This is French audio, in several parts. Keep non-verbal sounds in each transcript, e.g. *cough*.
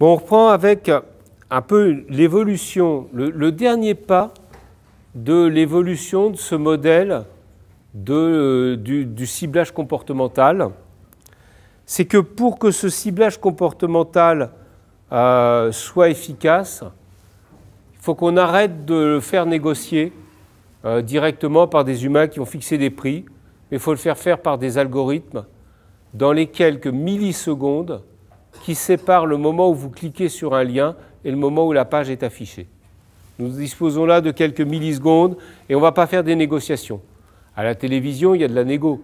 on reprend avec euh, un peu l'évolution, le, dernier pas de l'évolution de ce modèle euh, du, ciblage comportemental. C'est que pour que ce ciblage comportemental euh, soit efficace, il faut qu'on arrête de le faire négocier directement par des humains qui ont fixé des prix, mais il faut le faire faire par des algorithmes dans les quelques millisecondes qui sépare le moment où vous cliquez sur un lien et le moment où la page est affichée. Nous disposons là de quelques millisecondes et on ne va pas faire des négociations. À la télévision, il y a de la négo.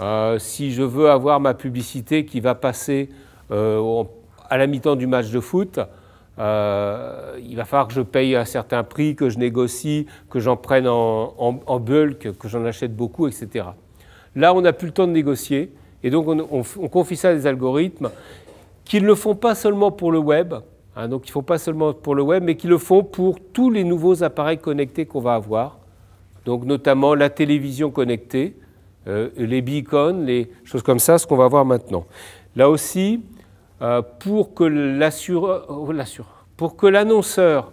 Euh, si je veux avoir ma publicité qui va passer euh, à la mi-temps du match de foot, euh, il va falloir que je paye un certain prix, que je négocie, que j'en prenne en, bulk, que j'en achète beaucoup, etc. Là, on n'a plus le temps de négocier, et donc on, on, on confie ça à des algorithmes qu'ils ne le font pas seulement pour le web, hein, donc ils font pas seulement pour le web, mais qu'ils le font pour tous les nouveaux appareils connectés qu'on va avoir, donc notamment la télévision connectée, euh, les beacons, les choses comme ça, ce qu'on va voir maintenant. Là aussi, euh, oh, pour que l'annonceur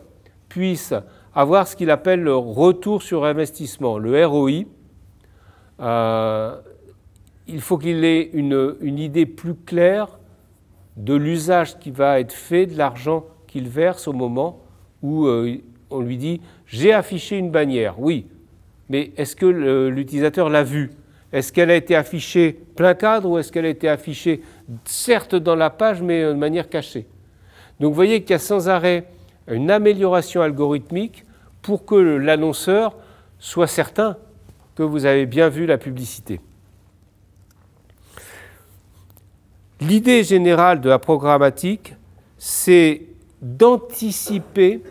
puisse avoir ce qu'il appelle le retour sur investissement, le ROI, euh, il faut qu'il ait une idée plus claire de l'usage qui va être fait de l'argent qu'il verse au moment où euh, on lui dit j'ai affiché une bannière. Oui, mais est-ce que l'utilisateur l'a vue Est-ce qu'elle a été affichée plein cadre ou est-ce qu'elle a été affichée certes dans la page mais euh, de manière cachée Donc vous voyez qu'il y a sans arrêt une amélioration algorithmique pour que l'annonceur soit certain que vous avez bien vu la publicité. L'idée générale de la programmatique, c'est d'anticiper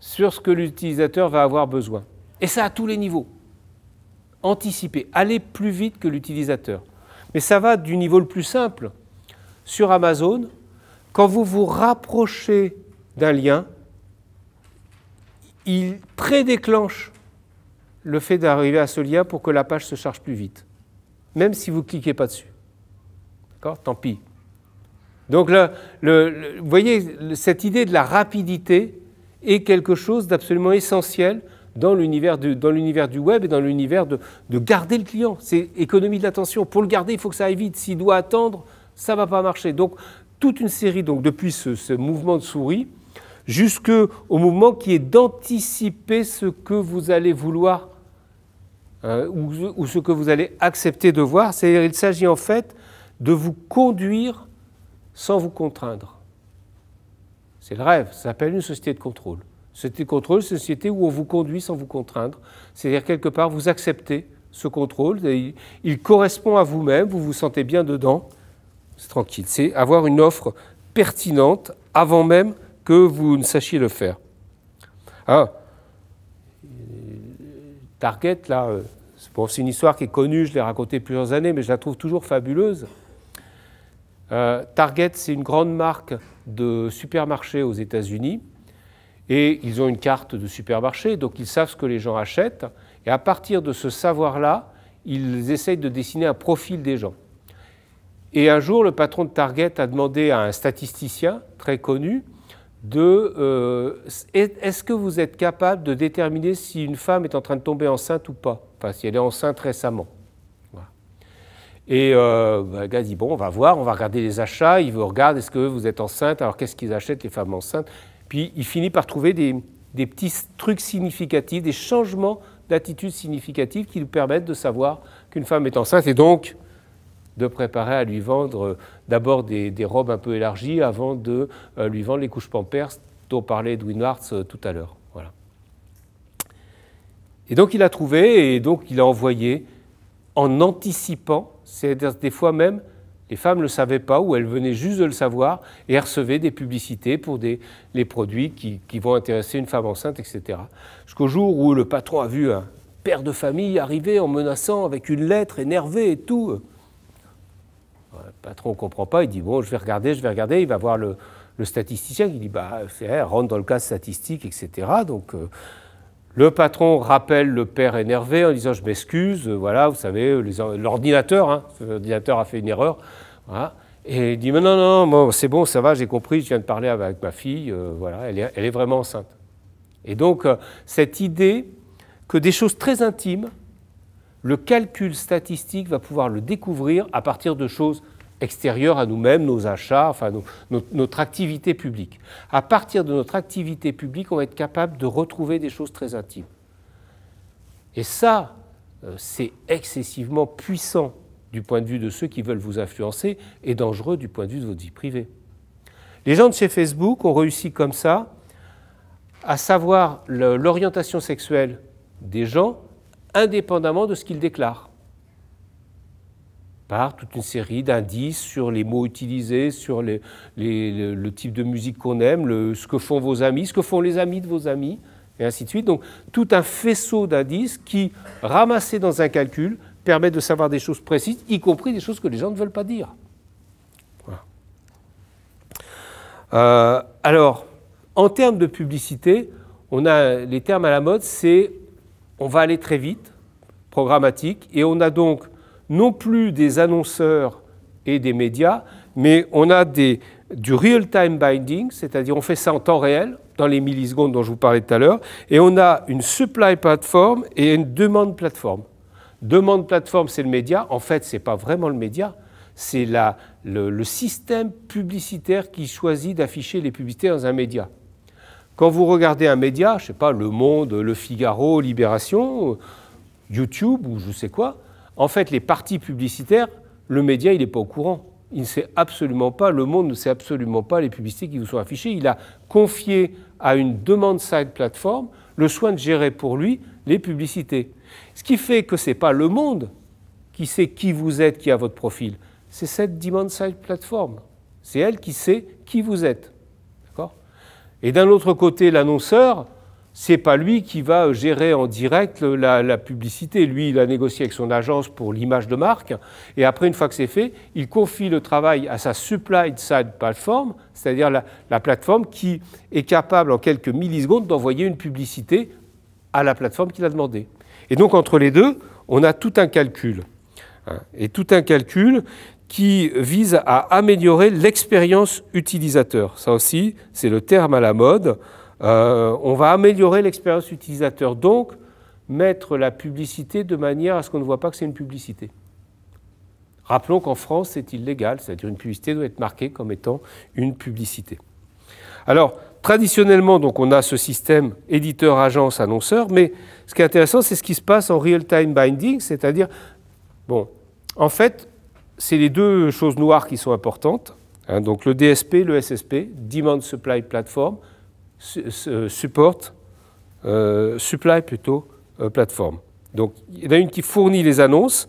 sur ce que l'utilisateur va avoir besoin. Et ça à tous les niveaux. Anticiper, aller plus vite que l'utilisateur. Mais ça va du niveau le plus simple. Sur Amazon, quand vous vous rapprochez d'un lien, il prédéclenche le fait d'arriver à ce lien pour que la page se charge plus vite, même si vous ne cliquez pas dessus. Tant pis. Donc, vous voyez, cette idée de la rapidité est quelque chose d'absolument essentiel dans l'univers du, web et dans l'univers de, garder le client. C'est économie de l'attention. Pour le garder, il faut que ça aille vite. S'il doit attendre, ça ne va pas marcher. Donc, toute une série, donc, depuis ce, mouvement de souris, jusqu'au mouvement qui est d'anticiper ce que vous allez vouloir euh, ou, ou, ce que vous allez accepter de voir. C'est-à-dire, il s'agit en fait de vous conduire sans vous contraindre. C'est le rêve, ça s'appelle une société de contrôle. Société de contrôle, c'est une société où on vous conduit sans vous contraindre. C'est-à-dire, quelque part, vous acceptez ce contrôle, il correspond à vous-même, vous vous sentez bien dedans, c'est tranquille. C'est avoir une offre pertinente avant même que vous ne sachiez le faire. Hein? Target, là, euh, c'est une histoire qui est connue, je l'ai racontée plusieurs années, mais je la trouve toujours fabuleuse. Euh, Target, c'est une grande marque de supermarché aux États-Unis. Et ils ont une carte de supermarché, donc ils savent ce que les gens achètent. Et à partir de ce savoir-là, ils essayent de dessiner un profil des gens. Et un jour, le patron de Target a demandé à un statisticien très connu de euh, est-ce que vous êtes capable de déterminer si une femme est en train de tomber enceinte ou pas, enfin si elle est enceinte récemment. Et euh, bah, le gars dit, bon, on va voir, on va regarder les achats, il vous regarde, est-ce que vous êtes enceinte Alors qu'est-ce qu'ils achètent, les femmes enceintes Puis il finit par trouver des, des petits trucs significatifs, des changements d'attitude significatifs qui nous permettent de savoir qu'une femme est enceinte et donc de préparer à lui vendre euh, d'abord des, robes un peu élargies avant de euh, lui vendre les couches pampers dont parlait Edwin Hartz tout à l'heure. Voilà. Et donc il a trouvé et donc il a envoyé en anticipant c'est-à-dire des fois même, les femmes ne le savaient pas ou elles venaient juste de le savoir et recevaient des publicités pour les produits qui, vont intéresser une femme enceinte, etc. Jusqu'au jour où le patron a vu un père de famille arriver en menaçant avec une lettre, énervée et tout. Le patron ne comprend pas, il dit Bon, je vais regarder, je vais regarder. Il va voir le, statisticien qui dit Bah, rentre dans le cas statistique, etc. Donc. Euh, le patron rappelle le père énervé en disant Je m'excuse, euh, voilà, vous savez, l'ordinateur, hein, l'ordinateur a fait une erreur. Et il dit Mais non, non, c'est bon, ça va, j'ai compris, je viens de parler avec ma fille, euh, voilà, elle est, vraiment enceinte. Et donc, euh, cette idée que des choses très intimes, le calcul statistique va pouvoir le découvrir à partir de choses extérieure à nous-mêmes, nos achats, enfin notre, notre, activité publique. À partir de notre activité publique, on va être capable de retrouver des choses très intimes. Et ça, euh, c'est excessivement puissant du point de vue de ceux qui veulent vous influencer et dangereux du point de vue de votre vie privée. Les gens de chez Facebook ont réussi comme ça à savoir l'orientation sexuelle des gens indépendamment de ce qu'ils déclarent toute une série d'indices sur les mots utilisés, sur le type de musique qu'on aime, ce que font vos amis, ce que font les amis de vos amis, et ainsi de suite. Donc tout un faisceau d'indices qui, ramassés dans un calcul, permet de savoir des choses précises, y compris des choses que les gens ne veulent pas dire. Euh, alors, en termes de publicité, on a les termes à la mode, c'est on va aller très vite, programmatique, et on a donc non plus des annonceurs et des médias, mais on a du real-time binding, c'est-à-dire on fait ça en temps réel, dans les millisecondes dont je vous parlais tout à l'heure, et on a une supply platform et une demande plateforme. Demande plateforme, c'est le média. En fait, ce n'est pas vraiment le média, c'est le, le système publicitaire qui choisit d'afficher les publicités dans un média. Quand vous regardez un média, je ne sais pas, Le Monde, Le Figaro, Libération, YouTube ou je sais quoi, en fait, les parties publicitaires, le média, il n'est pas au courant. Il ne sait absolument pas, le monde ne sait absolument pas les publicités qui vous sont affichées. Il a confié à une demand-side plateforme le soin de gérer pour lui les publicités. Ce qui fait que ce n'est pas le monde qui sait qui vous êtes, qui a votre profil. C'est cette demand-side plateforme. C'est elle qui sait qui vous êtes. D'accord Et d'un autre côté, l'annonceur, c'est pas lui qui va gérer en direct la, publicité. Lui, il a négocié avec son agence pour l'image de marque. Et après, une fois que c'est fait, il confie le travail à sa supply side platform, c'est-à-dire la, plateforme qui est capable en quelques millisecondes d'envoyer une publicité à la plateforme qu'il a demandé. Et donc, entre les deux, on a tout un calcul. Hein, et tout un calcul qui vise à améliorer l'expérience utilisateur. Ça aussi, c'est le terme à la mode. Euh, on va améliorer l'expérience utilisateur, donc mettre la publicité de manière à ce qu'on ne voit pas que c'est une publicité. Rappelons qu'en France, c'est illégal, c'est-à-dire une publicité doit être marquée comme étant une publicité. Alors, traditionnellement, donc, on a ce système éditeur, agence, annonceur, mais ce qui est intéressant, c'est ce qui se passe en real-time binding, c'est-à-dire, bon, en fait, c'est les deux choses noires qui sont importantes, hein, donc le DSP, le SSP, Demand Supply Platform, support, euh, supply plutôt, euh, plateforme. Donc il y en a une qui fournit les annonces,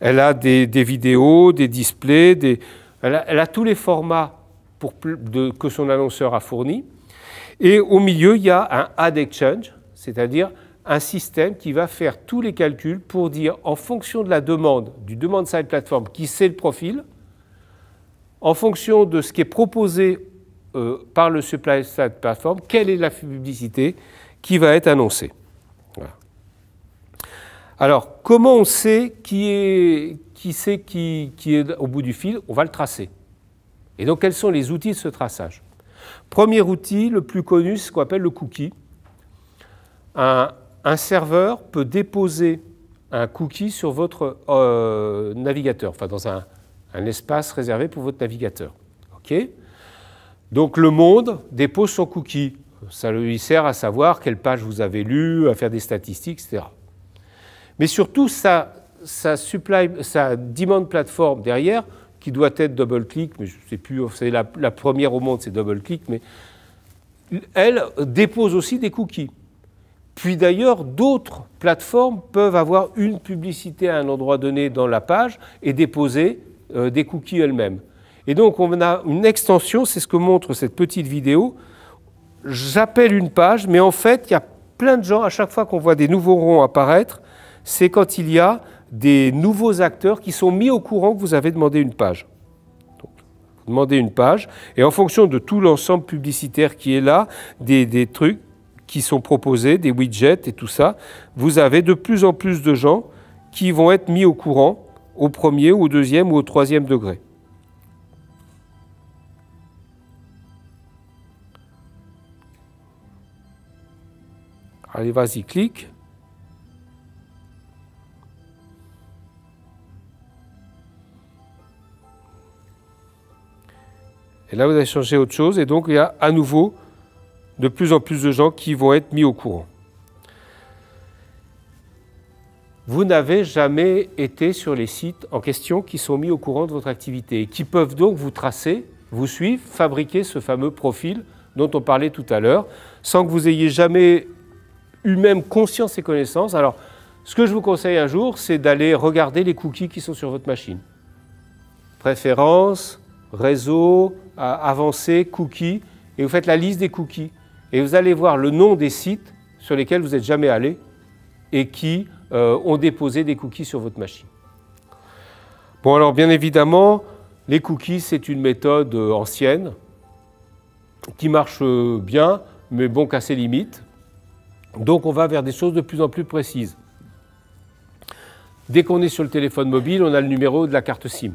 elle a des, vidéos, des displays, des, elle, a, tous les formats pour, de, que son annonceur a fourni. Et au milieu, il y a un ad exchange, c'est-à-dire un système qui va faire tous les calculs pour dire en fonction de la demande, du demand side platform, qui c'est le profil, en fonction de ce qui est proposé euh, par le supply side platform quelle est la publicité qui va être annoncée. Alors, comment on sait qui est qui, sait qui, est au bout du fil On va le tracer. Et donc, quels sont les outils de ce traçage Premier outil, le plus connu, c'est ce qu'on appelle le cookie. Un, serveur peut déposer un cookie sur votre euh, navigateur, enfin dans un, espace réservé pour votre navigateur. OK donc le monde dépose son cookie. Ça lui sert à savoir quelle page vous avez lue, à faire des statistiques, etc. Mais surtout, ça, demande plateforme derrière, qui doit être double-click, mais je ne sais plus, c'est la, première au monde, c'est double-click, mais elle dépose aussi des cookies. Puis d'ailleurs, d'autres plateformes peuvent avoir une publicité à un endroit donné dans la page et déposer euh, des cookies elles-mêmes. Et donc on a une extension, c'est ce que montre cette petite vidéo. J'appelle une page, mais en fait, il y a plein de gens, à chaque fois qu'on voit des nouveaux ronds apparaître, c'est quand il y a des nouveaux acteurs qui sont mis au courant que vous avez demandé une page. vous demandez une page, et en fonction de tout l'ensemble publicitaire qui est là, des, des trucs qui sont proposés, des widgets et tout ça, vous avez de plus en plus de gens qui vont être mis au courant au premier, au deuxième ou au troisième degré. Allez, vas-y, clique. Et là, vous allez changé autre chose. Et donc, il y a à nouveau de plus en plus de gens qui vont être mis au courant. Vous n'avez jamais été sur les sites en question qui sont mis au courant de votre activité et qui peuvent donc vous tracer, vous suivre, fabriquer ce fameux profil dont on parlait tout à l'heure, sans que vous ayez jamais eux-mêmes conscience et connaissance. Alors, ce que je vous conseille un jour, c'est d'aller regarder les cookies qui sont sur votre machine. Préférences, réseau, euh, avancées, cookies, et vous faites la liste des cookies. Et vous allez voir le nom des sites sur lesquels vous n'êtes jamais allé et qui euh, ont déposé des cookies sur votre machine. Bon, alors bien évidemment, les cookies, c'est une méthode euh, ancienne qui marche bien, mais bon qu'à ses limites. Donc on va vers des choses de plus en plus précises. Dès qu'on est sur le téléphone mobile, on a le numéro de la carte SIM.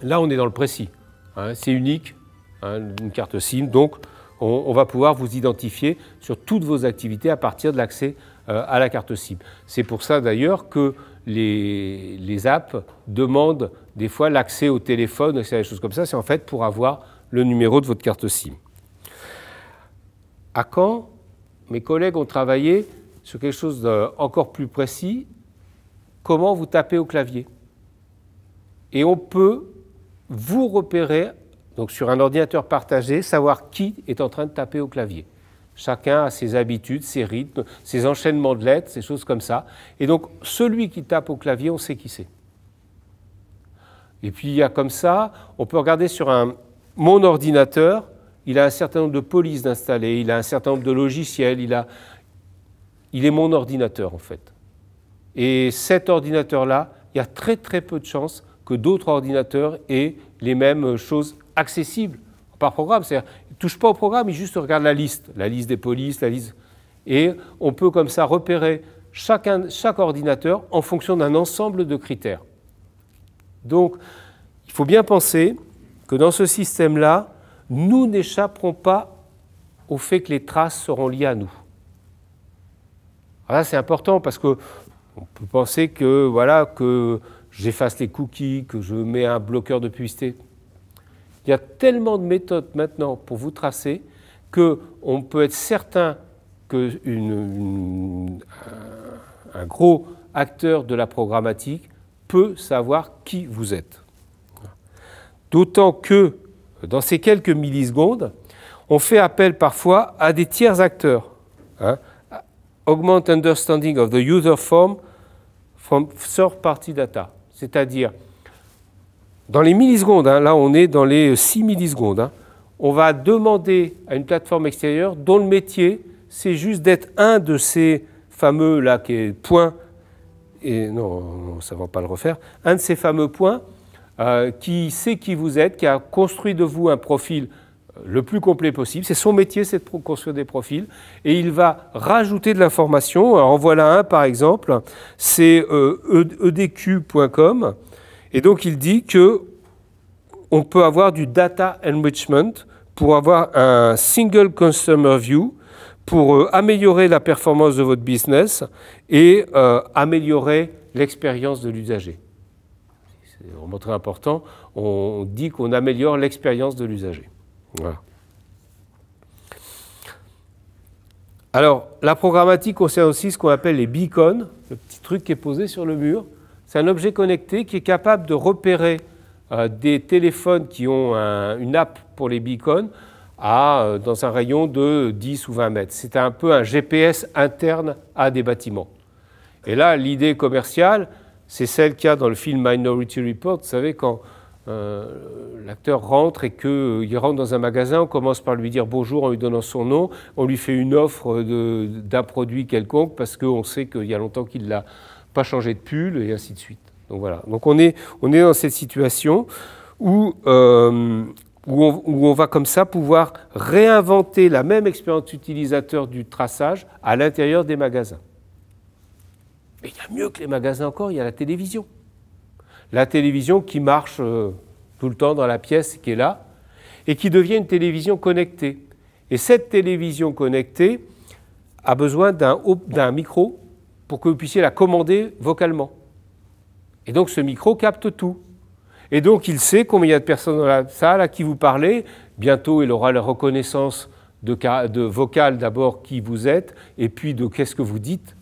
Là, on est dans le précis. Hein. c'est unique, hein, une carte SIM, donc on, va pouvoir vous identifier sur toutes vos activités à partir de l'accès euh, à la carte SIM. C'est pour ça d'ailleurs que les, apps demandent des fois l'accès au téléphone, etc., des choses comme ça. C'est en fait pour avoir le numéro de votre carte SIM. À quand mes collègues ont travaillé sur quelque chose d'encore plus précis, comment vous tapez au clavier. Et on peut vous repérer, donc sur un ordinateur partagé, savoir qui est en train de taper au clavier. Chacun a ses habitudes, ses rythmes, ses enchaînements de lettres, ces choses comme ça. Et donc, celui qui tape au clavier, on sait qui c'est. Et puis, il y a comme ça, on peut regarder sur un, mon ordinateur il a un certain nombre de polices installées, il a un certain nombre de logiciels, il, a... il est mon ordinateur en fait. Et cet ordinateur-là, il y a très très peu de chances que d'autres ordinateurs aient les mêmes choses accessibles par programme. C'est-à-dire, il ne touche pas au programme, il juste regarde la liste, la liste des polices, la liste. Et on peut comme ça repérer chaque ordinateur en fonction d'un ensemble de critères. Donc, il faut bien penser que dans ce système-là, nous n'échapperons pas au fait que les traces seront liées à nous. Ah, c'est important parce que on peut penser que voilà que j'efface les cookies, que je mets un bloqueur de publicité. Il y a tellement de méthodes maintenant pour vous tracer que on peut être certain que gros acteur de la programmatique peut savoir qui vous êtes. D'autant que dans ces quelques millisecondes, on fait appel parfois à des tiers acteurs. Hein. augment understanding of the user form from third-party data. C'est-à-dire, dans les millisecondes, hein, là on est dans les 6 millisecondes, hein, on va demander à une plateforme extérieure dont le métier, c'est juste d'être un de ces fameux là, qui est point, et non, ça ne va pas le refaire, un de ces fameux points euh, qui sait qui vous êtes, qui a construit de vous un profil euh, le plus complet possible. C'est son métier, c'est de construire des profils. Et il va rajouter de l'information. Euh, en voilà un, par exemple, c'est edq.com. E-, e et donc, il dit que on peut avoir du data enrichment pour avoir un single customer view, pour améliorer la performance de votre business et améliorer l'expérience de l'usager c'est très important, on dit qu'on améliore l'expérience de l'usager. Alors, la programmatique concerne aussi ce qu'on appelle les beacons, le petit truc qui est posé sur le mur. C'est un objet connecté qui est capable de repérer euh, des téléphones qui ont une app pour les beacons euh, dans un rayon de 10 ou 20 mètres. C'est un peu un GPS interne à des bâtiments. Et là, l'idée commerciale, c'est celle qu'il y a dans le film Minority Report. Vous savez, quand euh, l'acteur rentre et qu'il euh, rentre dans un magasin, on commence par lui dire bonjour en lui donnant son nom, on lui fait une offre d'un produit quelconque parce qu'on sait qu'il y a longtemps qu'il n'a pas changé de pull et ainsi de suite. Donc voilà. Donc on est, on est dans cette situation où, euh, où on va comme ça pouvoir réinventer la même expérience utilisateur du traçage à l'intérieur des magasins. Mais il y a mieux que les magasins encore, il y a la télévision. La télévision qui marche euh, tout le temps dans la pièce qui est là et qui devient une télévision connectée. Et cette télévision connectée a besoin d'un micro pour que vous puissiez la commander vocalement. Et donc ce micro capte tout. Et donc il sait combien il y a de personnes dans la salle à qui vous parlez. Bientôt, il aura la reconnaissance de, de vocale d'abord qui vous êtes et puis de qu'est-ce que vous dites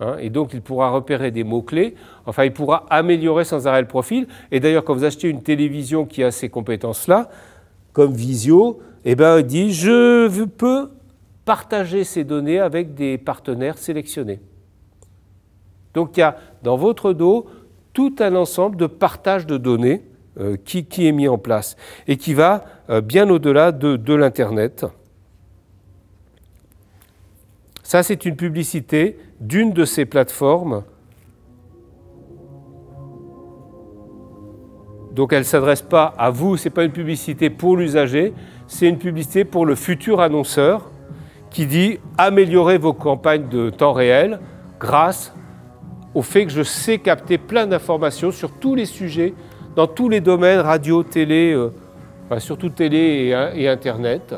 Hein, et donc, il pourra repérer des mots-clés. Enfin, il pourra améliorer sans arrêt le profil. Et d'ailleurs, quand vous achetez une télévision qui a ces compétences-là, comme Visio, eh ben, il dit je peux partager ces données avec des partenaires sélectionnés. Donc, il y a dans votre dos tout un ensemble de partage de données euh, qui, est mis en place et qui va euh, bien au-delà de l'Internet. Ça, c'est une publicité d'une de ces plateformes. Donc elle ne s'adresse pas à vous, ce n'est pas une publicité pour l'usager, c'est une publicité pour le futur annonceur qui dit améliorez vos campagnes de temps réel grâce au fait que je sais capter plein d'informations sur tous les sujets, dans tous les domaines, radio, télé, euh, surtout télé et Internet.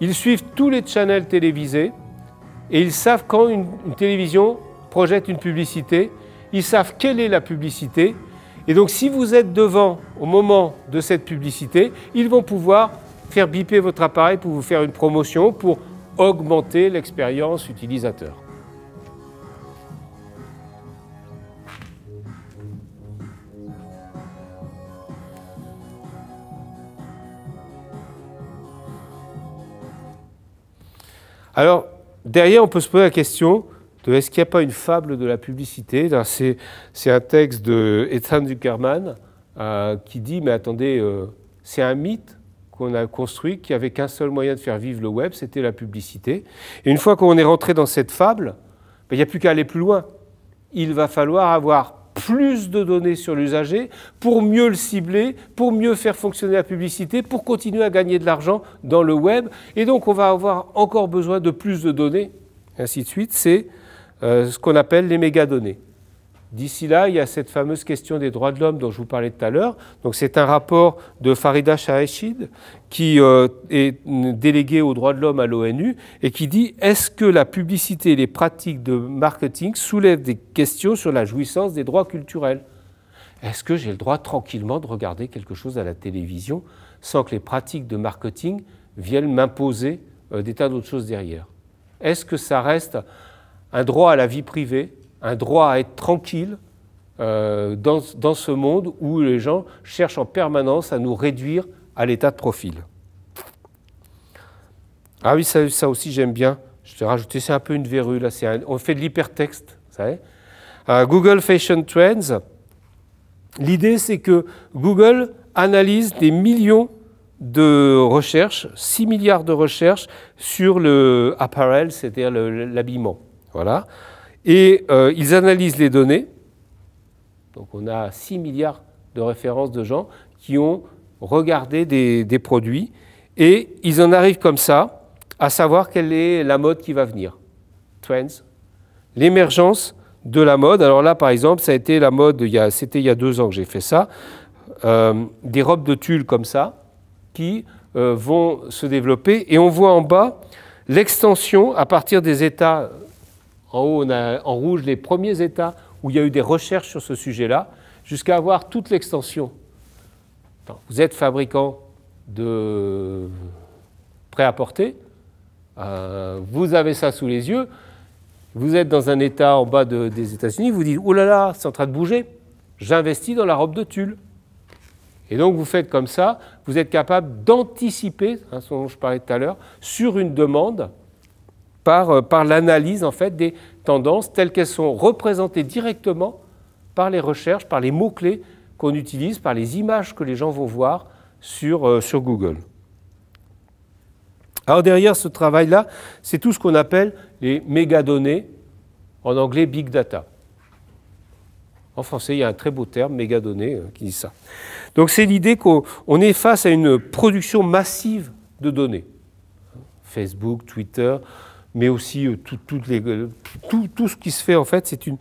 Ils suivent tous les channels télévisés et ils savent quand une, une télévision projette une publicité, ils savent quelle est la publicité. Et donc si vous êtes devant au moment de cette publicité, ils vont pouvoir faire biper votre appareil pour vous faire une promotion, pour augmenter l'expérience utilisateur. Alors, derrière, on peut se poser la question de est-ce qu'il n'y a pas une fable de la publicité C'est un texte de Ethan Zuckerman euh, qui dit, mais attendez, euh, c'est un mythe qu'on a construit qui avait qu'un seul moyen de faire vivre le web, c'était la publicité. Et une fois qu'on est rentré dans cette fable, ben, il n'y a plus qu'à aller plus loin. Il va falloir avoir plus de données sur l'usager pour mieux le cibler, pour mieux faire fonctionner la publicité, pour continuer à gagner de l'argent dans le web. Et donc on va avoir encore besoin de plus de données, ainsi de suite. C'est euh, ce qu'on appelle les mégadonnées. D'ici là, il y a cette fameuse question des droits de l'homme dont je vous parlais tout à l'heure. Donc c'est un rapport de Farida Shaheshid qui euh, est délégué aux droits de l'homme à l'ONU et qui dit est-ce que la publicité et les pratiques de marketing soulèvent des questions sur la jouissance des droits culturels Est-ce que j'ai le droit tranquillement de regarder quelque chose à la télévision sans que les pratiques de marketing viennent m'imposer euh, des tas d'autres choses derrière Est-ce que ça reste un droit à la vie privée un droit à être tranquille euh, dans, ce monde où les gens cherchent en permanence à nous réduire à l'état de profil. Ah oui, ça, ça aussi j'aime bien. Je te rajouter, c'est un peu une verrue là. on fait de l'hypertexte, vous savez. Euh, Google Fashion Trends. L'idée, c'est que Google analyse des millions de recherches, 6 milliards de recherches sur le apparel, c'est-à-dire l'habillement. Voilà. Et euh, ils analysent les données. Donc on a 6 milliards de références de gens qui ont regardé des, produits. Et ils en arrivent comme ça à savoir quelle est la mode qui va venir. Trends. L'émergence de la mode. Alors là, par exemple, ça a été la mode, c'était il y a deux ans que j'ai fait ça, euh, des robes de tulle comme ça, qui euh, vont se développer. Et on voit en bas l'extension à partir des États en haut, on a en rouge les premiers États où il y a eu des recherches sur ce sujet-là, jusqu'à avoir toute l'extension. Vous êtes fabricant de prêt-à-porter, euh, vous avez ça sous les yeux, vous êtes dans un État en bas des États-Unis, vous dites, oh là là, c'est en train de bouger, j'investis dans la robe de tulle. Et donc vous faites comme ça, vous êtes capable d'anticiper, hein, ce dont je parlais tout à l'heure, sur une demande euh, par, l'analyse en fait des tendances telles qu'elles sont représentées directement par les recherches, par les mots-clés qu'on utilise, par les images que les gens vont voir sur, euh, sur Google. Alors derrière ce travail-là, c'est tout ce qu'on appelle les mégadonnées, en anglais big data. En français, il y a un très beau terme, mégadonnées, euh, qui dit ça. Donc c'est l'idée qu'on est face à une production massive de données. Facebook, Twitter, mais aussi euh, tout, les, euh, tout, tout ce qui se fait en fait, c'est une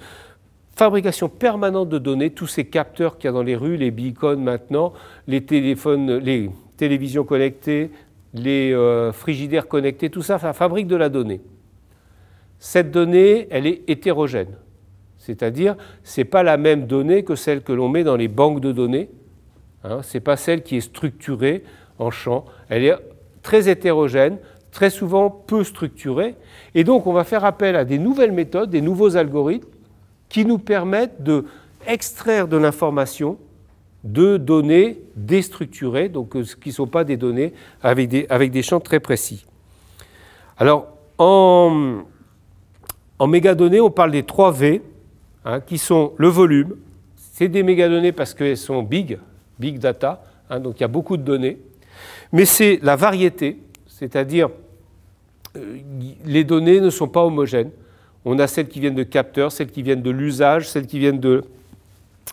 fabrication permanente de données, tous ces capteurs qu'il y a dans les rues, les beacons maintenant, les téléphones, les télévisions connectées, les euh, frigidaires connectés, tout ça, ça fabrique de la donnée. Cette donnée, elle est hétérogène. C'est-à-dire, ce n'est pas la même donnée que celle que l'on met dans les banques de données. Hein, ce n'est pas celle qui est structurée en champs. Elle est très hétérogène très souvent peu structurés. Et donc, on va faire appel à des nouvelles méthodes, des nouveaux algorithmes qui nous permettent de extraire de l'information de données déstructurées, donc euh, ce qui ne sont pas des données avec des, avec des champs très précis. Alors, en, en mégadonnées, on parle des 3 V, hein, qui sont le volume. C'est des mégadonnées parce qu'elles sont big, big data, hein, donc il y a beaucoup de données. Mais c'est la variété, c'est-à-dire euh, les données ne sont pas homogènes. On a celles qui viennent de capteurs, celles qui viennent de l'usage, celles qui viennent de,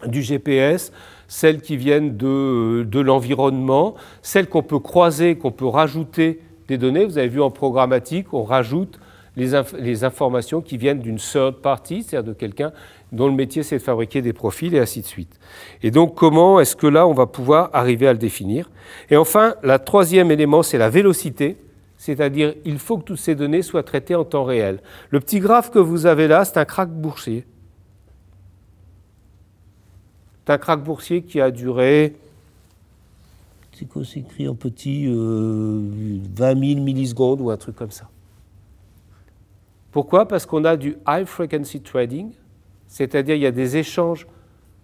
du GPS, celles qui viennent euh, de, l'environnement, celles qu'on peut croiser, qu'on peut rajouter des données. Vous avez vu en programmatique, on rajoute les, les informations qui viennent d'une third party, c'est-à-dire de quelqu'un dont le métier c'est de fabriquer des profils et ainsi de suite. Et donc comment est-ce que là on va pouvoir arriver à le définir Et enfin, le troisième élément, c'est la vélocité c'est-à-dire il faut que toutes ces données soient traitées en temps réel. Le petit graphe que vous avez là, c'est un crack boursier. C'est un crack boursier qui a duré. C'est quoi écrit en petit 20 euh, 000 millisecondes ou un truc comme ça. Pourquoi Parce qu'on a du high frequency trading, c'est-à-dire il y a des échanges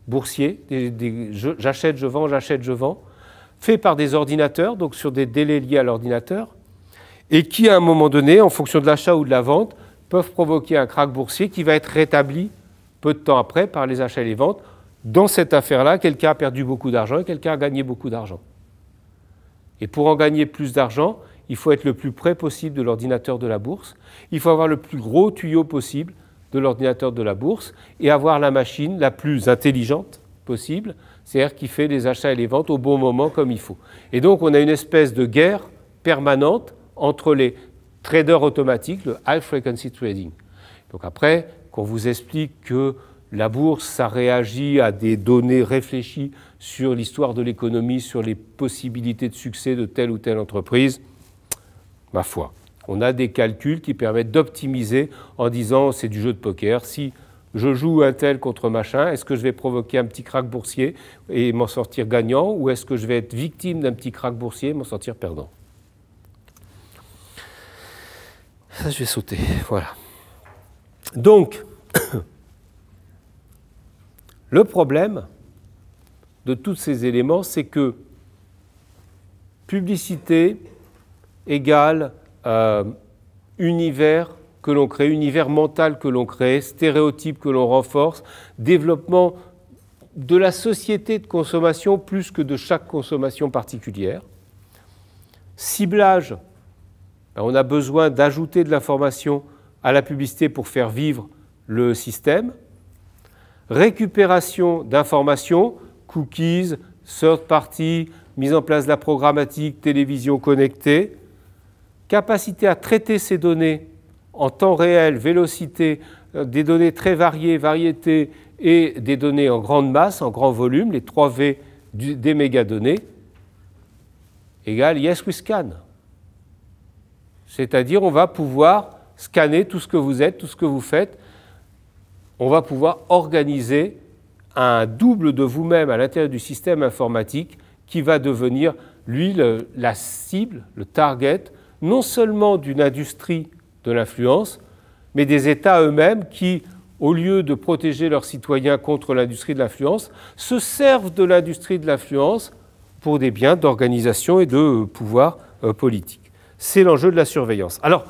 boursiers, des, j'achète, je vends, j'achète, je vends, fait par des ordinateurs, donc sur des délais liés à l'ordinateur, et qui, à un moment donné, en fonction de l'achat ou de la vente, peuvent provoquer un krach boursier qui va être rétabli peu de temps après par les achats et les ventes. Dans cette affaire-là, quelqu'un a perdu beaucoup d'argent et quelqu'un a gagné beaucoup d'argent. Et pour en gagner plus d'argent, il faut être le plus près possible de l'ordinateur de la bourse, il faut avoir le plus gros tuyau possible de l'ordinateur de la bourse et avoir la machine la plus intelligente possible, c'est-à-dire qui fait les achats et les ventes au bon moment comme il faut. Et donc on a une espèce de guerre permanente entre les traders automatiques, le high frequency trading. Donc après, qu'on vous explique que la bourse, ça réagit à des données réfléchies sur l'histoire de l'économie, sur les possibilités de succès de telle ou telle entreprise, ma foi, on a des calculs qui permettent d'optimiser en disant c'est du jeu de poker. Si je joue un tel contre machin, est-ce que je vais provoquer un petit crack boursier et m'en sortir gagnant ou est-ce que je vais être victime d'un petit crack boursier et m'en sortir perdant Ça, je vais sauter. Voilà. Donc, *coughs* le problème de tous ces éléments, c'est que publicité égale euh, univers que l'on crée, univers mental que l'on crée, stéréotypes que l'on renforce, développement de la société de consommation plus que de chaque consommation particulière, ciblage euh, on a besoin d'ajouter de l'information à la publicité pour faire vivre le système. Récupération d'informations, cookies, third party, mise en place de la programmatique, télévision connectée. Capacité à traiter ces données en temps réel, vélocité, euh, des données très variées, variété et des données en grande masse, en grand volume, les 3 V des mégadonnées, égal Yes we Scan. C'est-à-dire, on va pouvoir scanner tout ce que vous êtes, tout ce que vous faites. On va pouvoir organiser un double de vous-même à l'intérieur du système informatique qui va devenir, lui, la cible, le target, non seulement d'une industrie de l'influence, mais des États eux-mêmes qui, au lieu de protéger leurs citoyens contre l'industrie de l'influence, se servent de l'industrie de l'influence pour des biens d'organisation et de pouvoir euh, politique c'est l'enjeu de la surveillance. Alors,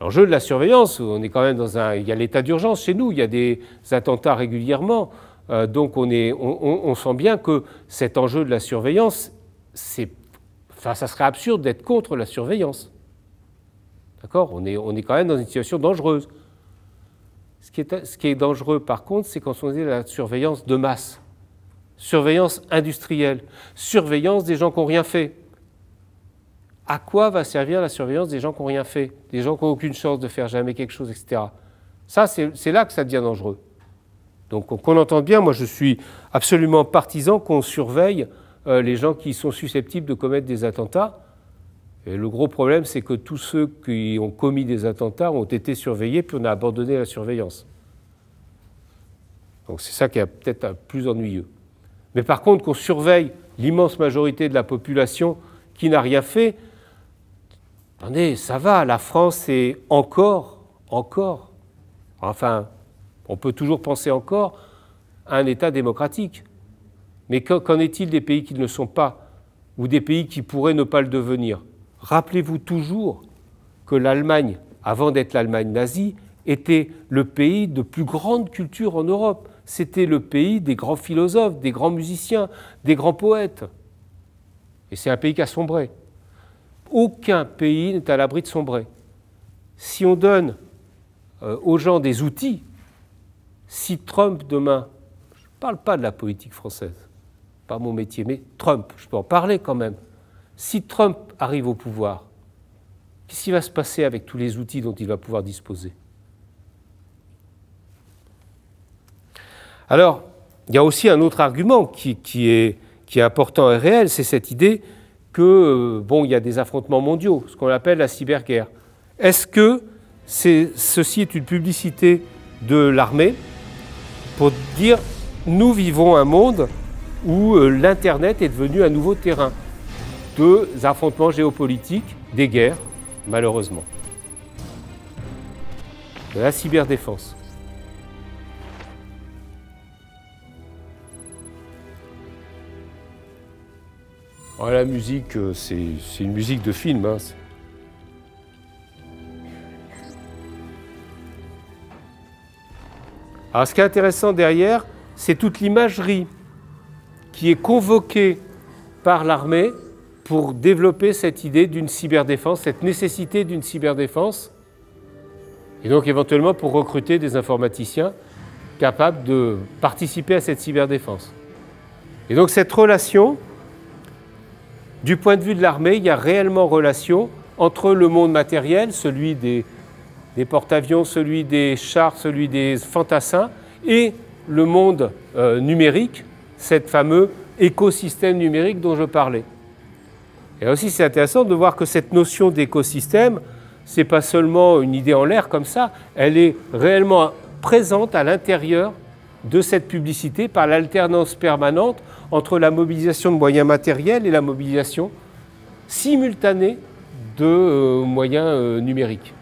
l'enjeu de la surveillance, on est quand même dans un... Il y a l'état d'urgence chez nous, il y a des attentats régulièrement, euh, donc on, est, on, sent bien que cet enjeu de la surveillance, c'est... Enfin, ça serait absurde d'être contre la surveillance. D'accord on est, on est quand même dans une situation dangereuse. Ce qui, est, ce qui est, dangereux, par contre, c'est quand on dit la surveillance de masse, surveillance industrielle, surveillance des gens qui n'ont rien fait à quoi va servir la surveillance des gens qui n'ont rien fait, des gens qui n'ont aucune chance de faire jamais quelque chose, etc. Ça, c'est là que ça devient dangereux. Donc qu'on entende bien, moi je suis absolument partisan qu'on surveille euh, les gens qui sont susceptibles de commettre des attentats. Et le gros problème, c'est que tous ceux qui ont commis des attentats ont été surveillés, puis on a abandonné la surveillance. Donc c'est ça qui est peut-être plus ennuyeux. Mais par contre, qu'on surveille l'immense majorité de la population qui n'a rien fait, Attendez, ça va, la France est encore, encore, enfin, on peut toujours penser encore à un État démocratique. Mais qu'en est-il des pays qui ne sont pas ou des pays qui pourraient ne pas le devenir Rappelez-vous toujours que l'Allemagne, avant d'être l'Allemagne nazie, était le pays de plus grande culture en Europe. C'était le pays des grands philosophes, des grands musiciens, des grands poètes. Et c'est un pays qui a sombré aucun pays n'est à l'abri de sombrer. Si on donne euh, aux gens des outils, si Trump demain, je ne parle pas de la politique française, pas mon métier, mais Trump, je peux en parler quand même, si Trump arrive au pouvoir, qu'est-ce qui va se passer avec tous les outils dont il va pouvoir disposer Alors, il y a aussi un autre argument qui, qui est important et réel, c'est cette idée que, euh, bon, il y a des affrontements mondiaux, ce qu'on appelle la cyberguerre. Est-ce que ceci est une publicité de l'armée pour dire nous vivons un monde où euh, l'Internet est devenu un nouveau terrain de affrontements géopolitiques, des guerres, malheureusement. la cyberdéfense. Ah, la musique, euh, c'est une musique de film. Hein. Alors ce qui est intéressant derrière, c'est toute l'imagerie qui est convoquée par l'armée pour développer cette idée d'une cyberdéfense, cette nécessité d'une cyberdéfense, et donc éventuellement pour recruter des informaticiens capables de participer à cette cyberdéfense. Et donc cette relation, du point de vue de l'armée, il y a réellement relation entre le monde matériel, celui des, des porte-avions, celui des chars, celui des fantassins, et le monde euh, numérique, cet fameux écosystème numérique dont je parlais. Et aussi, c'est intéressant de voir que cette notion d'écosystème, n'est pas seulement une idée en l'air comme ça, elle est réellement présente à l'intérieur de cette publicité par l'alternance permanente entre la mobilisation de moyens matériels et la mobilisation simultanée de euh, moyens euh, numériques.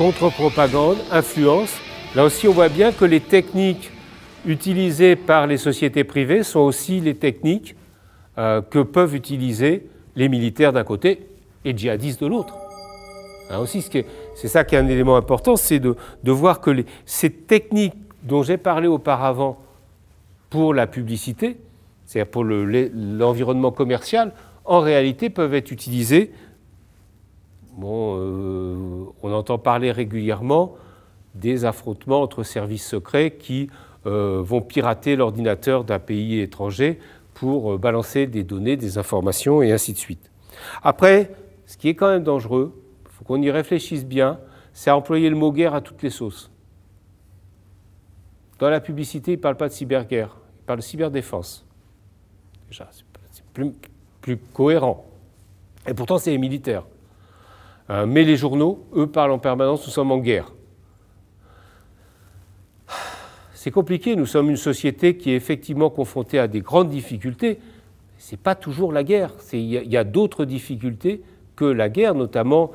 contre-propagande, influence. Là aussi, on voit bien que les techniques utilisées par les sociétés privées sont aussi les techniques euh, que peuvent utiliser les militaires d'un côté et les djihadistes de l'autre. Hein, aussi, c'est ça qui est un élément important, c'est de, voir que ces techniques dont j'ai parlé auparavant pour la publicité, c'est-à-dire pour l'environnement commercial, en réalité peuvent être utilisées euh, on entend parler régulièrement des affrontements entre services secrets qui euh, vont pirater l'ordinateur d'un pays étranger pour euh, balancer des données, des informations et ainsi de suite. Après, ce qui est quand même dangereux, il faut qu'on y réfléchisse bien, c'est à employer le mot guerre à toutes les sauces. Dans la publicité, il ne parle pas de cyberguerre, il parle de cyberdéfense. Déjà, c'est plus, plus cohérent. Et pourtant, c'est les militaires. Euh, mais les journaux, eux, parlent en permanence, nous sommes en guerre. C'est compliqué, nous sommes une société qui est effectivement confrontée à des grandes difficultés. Ce n'est pas toujours la guerre, il y a, d'autres difficultés que la guerre, notamment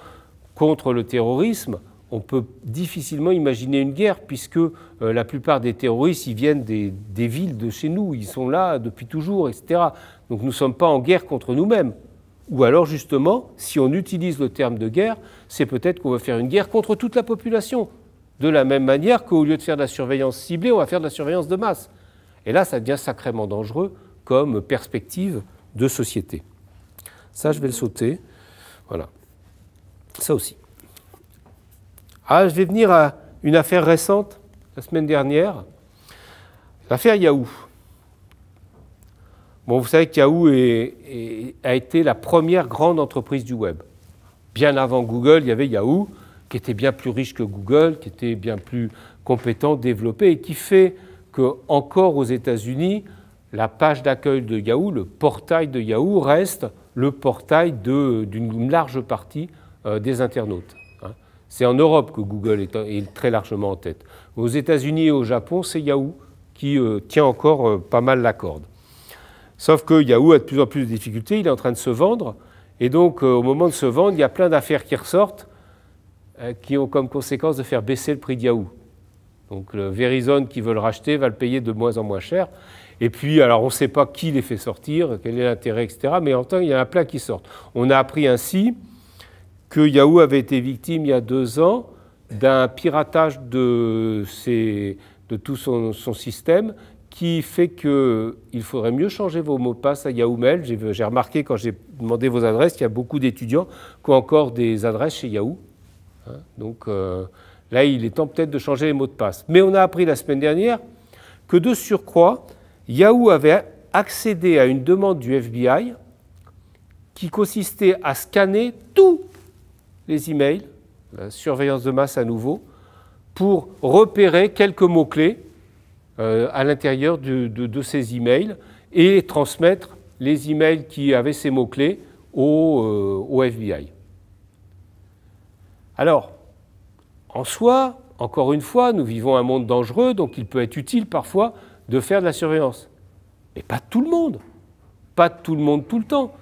contre le terrorisme. On peut difficilement imaginer une guerre puisque euh, la plupart des terroristes, ils viennent des, des villes de chez nous, ils sont là depuis toujours, etc. Donc nous ne sommes pas en guerre contre nous-mêmes. Ou alors justement, si on utilise le terme de guerre, c'est peut-être qu'on veut faire une guerre contre toute la population. De la même manière qu'au lieu de faire de la surveillance ciblée, on va faire de la surveillance de masse. Et là, ça devient sacrément dangereux comme perspective de société. Ça, je vais le sauter. Voilà. Ça aussi. Ah, je vais venir à une affaire récente, la semaine dernière. L'affaire Yahoo vous savez que Yahoo a été la première grande entreprise du web. Bien avant Google, il y avait Yahoo, qui était bien plus riche que Google, qui était bien plus compétent, développé, et qui fait que aux États-Unis, la page d'accueil de Yahoo, le portail de Yahoo reste le portail d'une large partie euh, des internautes. Hein. C'est en Europe que Google est, très largement en tête. Aux États-Unis et au Japon, c'est Yahoo qui euh, tient encore euh, pas mal la corde. Sauf que Yahoo a de plus en plus de difficultés, il est en train de se vendre. Et donc, euh, au moment de se vendre, il y a plein d'affaires qui ressortent euh, qui ont comme conséquence de faire baisser le prix de Yahoo. Donc, le Verizon qui veut le racheter va le payer de moins en moins cher. Et puis, alors, on ne sait pas qui les fait sortir, quel est l'intérêt, etc. Mais en temps, il y en a plein qui sortent. On a appris ainsi que Yahoo avait été victime il y a deux ans d'un piratage de, tout son système qui fait qu'il faudrait mieux changer vos mots de passe à Yahoo Mail. J'ai remarqué quand j'ai demandé vos adresses qu'il y a beaucoup d'étudiants qui ont encore des adresses chez Yahoo. Hein. donc euh, là, il est temps peut-être de changer les mots de passe. Mais on a appris la semaine dernière que de surcroît, Yahoo avait accédé à une demande du FBI qui consistait à scanner tous les emails, la surveillance de masse à nouveau, pour repérer quelques mots-clés euh, à l'intérieur de, ces emails et transmettre les emails qui avaient ces mots-clés au, euh, FBI. Alors, en soi, encore une fois, nous vivons un monde dangereux, donc il peut être utile parfois de faire de la surveillance. Mais pas de tout le monde, pas de tout le monde tout le temps,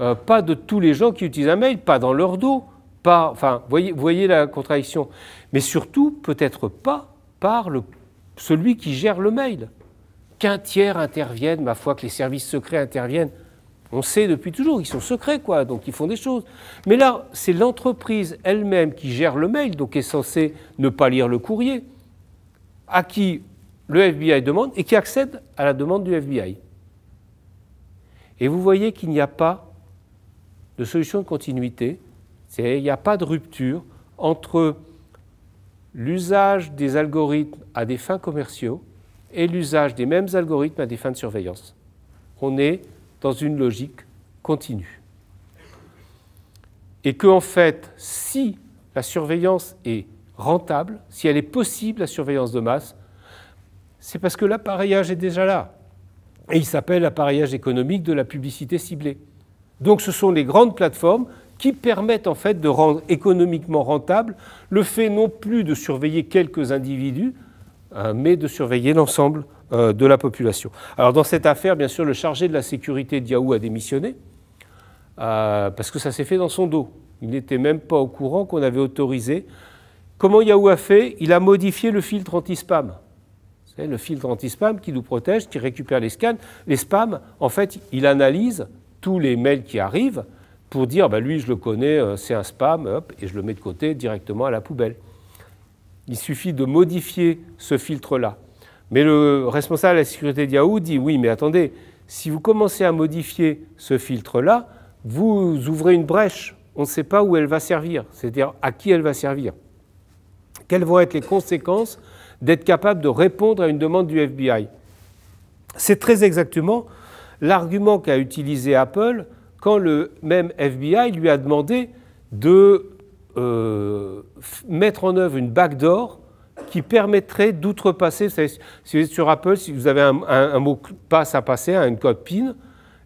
euh, pas de tous les gens qui utilisent un mail, pas dans leur dos, pas, enfin, voyez, voyez la contradiction. Mais surtout, peut-être pas par le celui qui gère le mail. Qu'un tiers intervienne, ma foi, que les services secrets interviennent, on sait depuis toujours, ils sont secrets, quoi, donc ils font des choses. Mais là, c'est l'entreprise elle-même qui gère le mail, donc est censée ne pas lire le courrier, à qui le FBI demande et qui accède à la demande du FBI. Et vous voyez qu'il n'y a pas de solution de continuité, il n'y a pas de rupture entre l'usage des algorithmes à des fins commerciaux et l'usage des mêmes algorithmes à des fins de surveillance. On est dans une logique continue. Et que, en fait, si la surveillance est rentable, si elle est possible, la surveillance de masse, c'est parce que l'appareillage est déjà là. Et il s'appelle l'appareillage économique de la publicité ciblée. Donc ce sont les grandes plateformes qui permettent en fait de rendre économiquement rentable le fait non plus de surveiller quelques individus, hein, mais de surveiller l'ensemble euh, de la population. Alors dans cette affaire, bien sûr, le chargé de la sécurité de Yahoo a démissionné, euh, parce que ça s'est fait dans son dos. Il n'était même pas au courant qu'on avait autorisé. Comment Yahoo a fait Il a modifié le filtre anti-spam. C'est le filtre anti-spam qui nous protège, qui récupère les scans. Les spams, en fait, il analyse tous les mails qui arrivent pour dire bah, lui, je le connais, euh, c'est un spam, et je le mets de côté directement à la poubelle. Il suffit de modifier ce filtre-là. Mais le responsable de la sécurité de Yahoo dit oui, mais attendez, si vous commencez à modifier ce filtre-là, vous ouvrez une brèche. On ne sait pas où elle va servir, c'est-à-dire à qui elle va servir. Quelles vont être les conséquences d'être capable de répondre à une demande du FBI C'est très exactement l'argument qu'a utilisé Apple quand le même FBI lui a demandé de euh, mettre en œuvre une backdoor qui permettrait d'outrepasser, si vous êtes sur Apple, si vous avez un, un, mot passe à passer, un code PIN,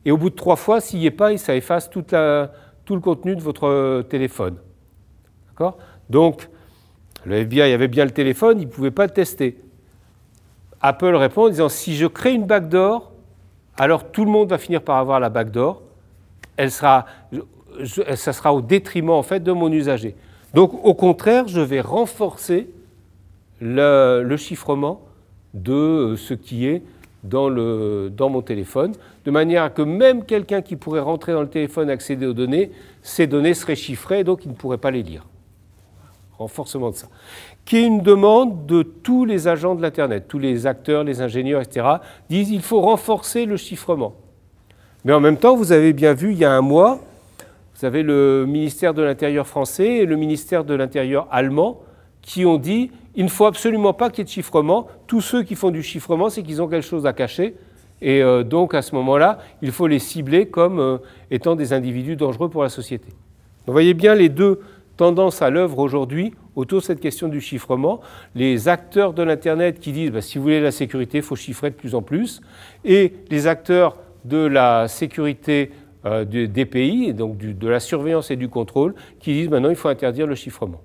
et au bout de trois fois, s'il n'y est pas, ça efface tout le contenu de votre euh, téléphone. D'accord Donc, le FBI avait bien le téléphone, il ne pouvait pas le tester. Apple répond en disant si je crée une backdoor, alors tout le monde va finir par avoir la backdoor, elle sera, ça sera au détriment en fait de mon usager. Donc au contraire, je vais renforcer le, chiffrement de ce qui est dans, dans mon téléphone, de manière à que même quelqu'un qui pourrait rentrer dans le téléphone accéder aux données, ces données seraient chiffrées donc il ne pourrait pas les lire. Renforcement de ça. Qui est une demande de tous les agents de l'Internet, tous les acteurs, les ingénieurs, etc., disent il faut renforcer le chiffrement. Mais en même temps, vous avez bien vu, il y a un mois, vous avez le ministère de l'Intérieur français et le ministère de l'Intérieur allemand qui ont dit il ne faut absolument pas qu'il y ait de chiffrement. Tous ceux qui font du chiffrement, c'est qu'ils ont quelque chose à cacher. Et euh, donc, à ce moment-là, il faut les cibler comme euh, étant des individus dangereux pour la société. vous voyez bien les deux tendances à l'œuvre aujourd'hui autour de cette question du chiffrement. Les acteurs de l'Internet qui disent bah, si vous voulez la sécurité, il faut chiffrer de plus en plus. Et les acteurs de la sécurité euh, des pays, et donc de la surveillance et du contrôle, qui disent maintenant il faut interdire le chiffrement.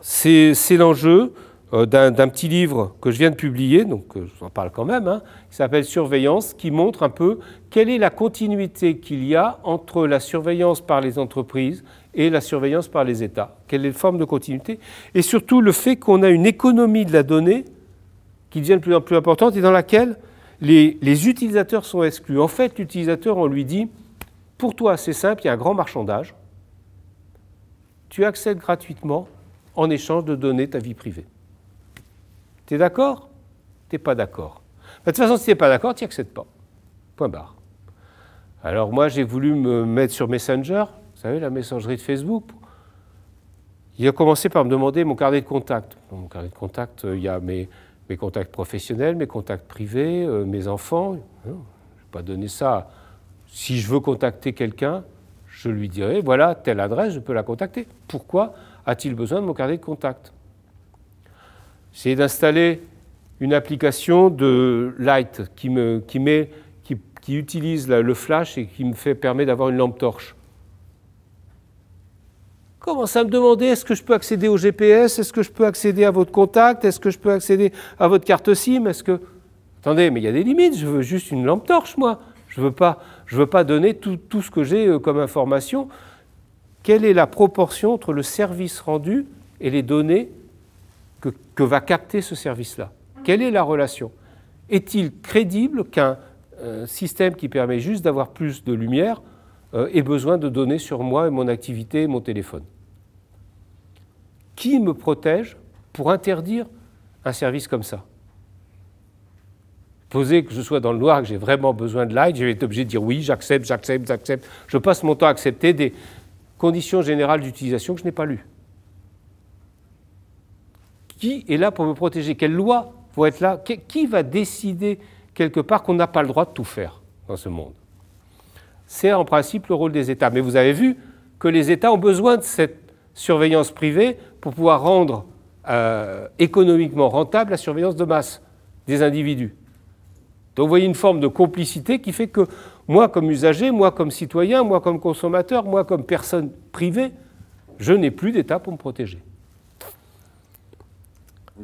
C'est l'enjeu euh, d'un petit livre que je viens de publier, donc j'en euh, je parle quand même, hein, qui s'appelle Surveillance, qui montre un peu quelle est la continuité qu'il y a entre la surveillance par les entreprises et la surveillance par les États. Quelle est la forme de continuité Et surtout le fait qu'on a une économie de la donnée qui devient de plus en plus importante et dans laquelle les, utilisateurs sont exclus. En fait, l'utilisateur, on lui dit, pour toi, c'est simple, il y a un grand marchandage, tu accèdes gratuitement en échange de donner ta vie privée. Tu es d'accord T'es pas d'accord. Bah, de toute façon, si tu n'es pas d'accord, tu accèdes pas. Point barre. Alors moi, j'ai voulu me mettre sur Messenger, vous savez, la messagerie de Facebook. Il a commencé par me demander mon carnet de contact. Mon carnet de contact, euh, il y a mes, mes contacts professionnels, mes contacts privés, euh, mes enfants. Hein, je ne vais pas donner ça. Si je veux contacter quelqu'un, je lui dirai, voilà, telle adresse, je peux la contacter. Pourquoi a-t-il besoin de mon carnet de contact J'essaie d'installer une application de Light qui, me, qui, met, qui, utilise le flash et qui me fait, permet d'avoir une lampe torche commence à me demander est-ce que je peux accéder au GPS, est-ce que je peux accéder à votre contact, est-ce que je peux accéder à votre carte SIM, est-ce que... Attendez, mais il y a des limites, je veux juste une lampe torche, moi. Je ne veux, pas, veux pas donner tout, ce que j'ai euh, comme information. Quelle est la proportion entre le service rendu et les données que, va capter ce service-là Quelle est la relation Est-il crédible qu'un euh, système qui permet juste d'avoir plus de lumière euh, ait besoin de données sur moi et mon activité et mon téléphone Qui me protège pour interdire un service comme ça Poser que je sois dans le noir, que j'ai vraiment besoin de l'aide, je vais être obligé de dire oui, j'accepte, j'accepte, j'accepte. Je passe mon temps à accepter des conditions générales d'utilisation que je n'ai pas lues. Qui est là pour me protéger Quelle loi va être là Qui va décider quelque part qu'on n'a pas le droit de tout faire dans ce monde c'est en principe le rôle des États. Mais vous avez vu que les États ont besoin de cette surveillance privée pour pouvoir rendre euh, économiquement rentable la surveillance de masse des individus. Donc vous voyez une forme de complicité qui fait que moi comme usager, moi comme citoyen, moi comme consommateur, moi comme personne privée, je n'ai plus d'État pour me protéger.